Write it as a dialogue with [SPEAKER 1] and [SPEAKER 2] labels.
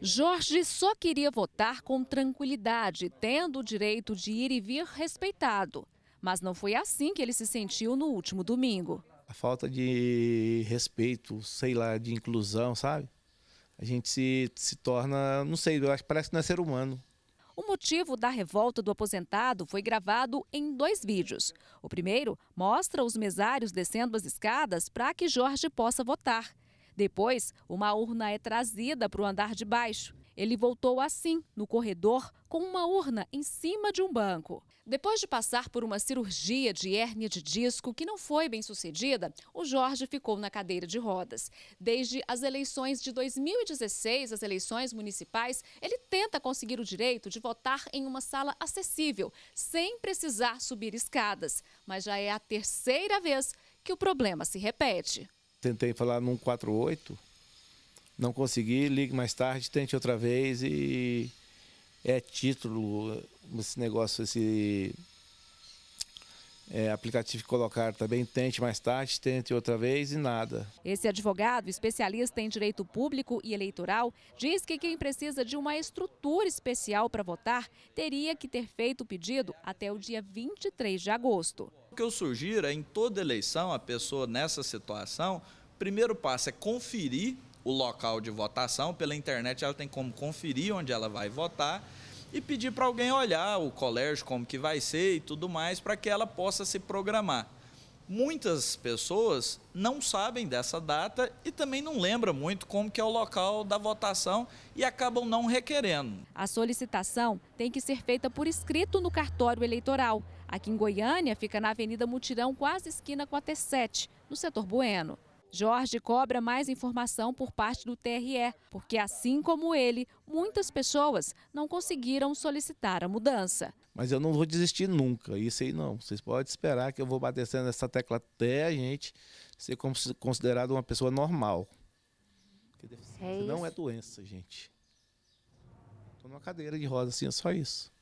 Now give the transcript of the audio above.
[SPEAKER 1] Jorge só queria votar com tranquilidade, tendo o direito de ir e vir respeitado. Mas não foi assim que ele se sentiu no último domingo. A falta
[SPEAKER 2] de respeito, sei lá, de inclusão, sabe? A gente se, se torna, não sei, eu acho que parece que não é ser humano.
[SPEAKER 1] O motivo da revolta do aposentado foi gravado em dois vídeos. O primeiro mostra os mesários descendo as escadas para que Jorge possa votar. Depois, uma urna é trazida para o andar de baixo. Ele voltou assim, no corredor, com uma urna em cima de um banco. Depois de passar por uma cirurgia de hérnia de disco que não foi bem sucedida, o Jorge ficou na cadeira de rodas. Desde as eleições de 2016, as eleições municipais, ele tenta conseguir o direito de votar em uma sala acessível, sem precisar subir escadas. Mas já é a terceira vez que o problema se repete
[SPEAKER 2] tentei falar num 48, não consegui, ligue mais tarde, tente outra vez e é título esse negócio, esse é, aplicativo que colocar também, tente mais tarde, tente outra vez e nada.
[SPEAKER 1] Esse advogado, especialista em direito público e eleitoral, diz que quem precisa de uma estrutura especial para votar teria que ter feito o pedido até o dia 23 de agosto.
[SPEAKER 3] O que eu sugiro é em toda eleição a pessoa nessa situação primeiro passo é conferir o local de votação. Pela internet ela tem como conferir onde ela vai votar e pedir para alguém olhar o colégio, como que vai ser e tudo mais, para que ela possa se programar. Muitas pessoas não sabem dessa data e também não lembram muito como que é o local da votação e acabam não requerendo.
[SPEAKER 1] A solicitação tem que ser feita por escrito no cartório eleitoral. Aqui em Goiânia fica na Avenida Mutirão, quase esquina com a T7, no setor Bueno. Jorge cobra mais informação por parte do TRE, porque assim como ele, muitas pessoas não conseguiram solicitar a mudança.
[SPEAKER 2] Mas eu não vou desistir nunca, isso aí não. Vocês podem esperar que eu vou bater nessa tecla até a gente ser considerado uma pessoa normal. É não é doença, gente. Estou numa cadeira de roda assim, é só isso.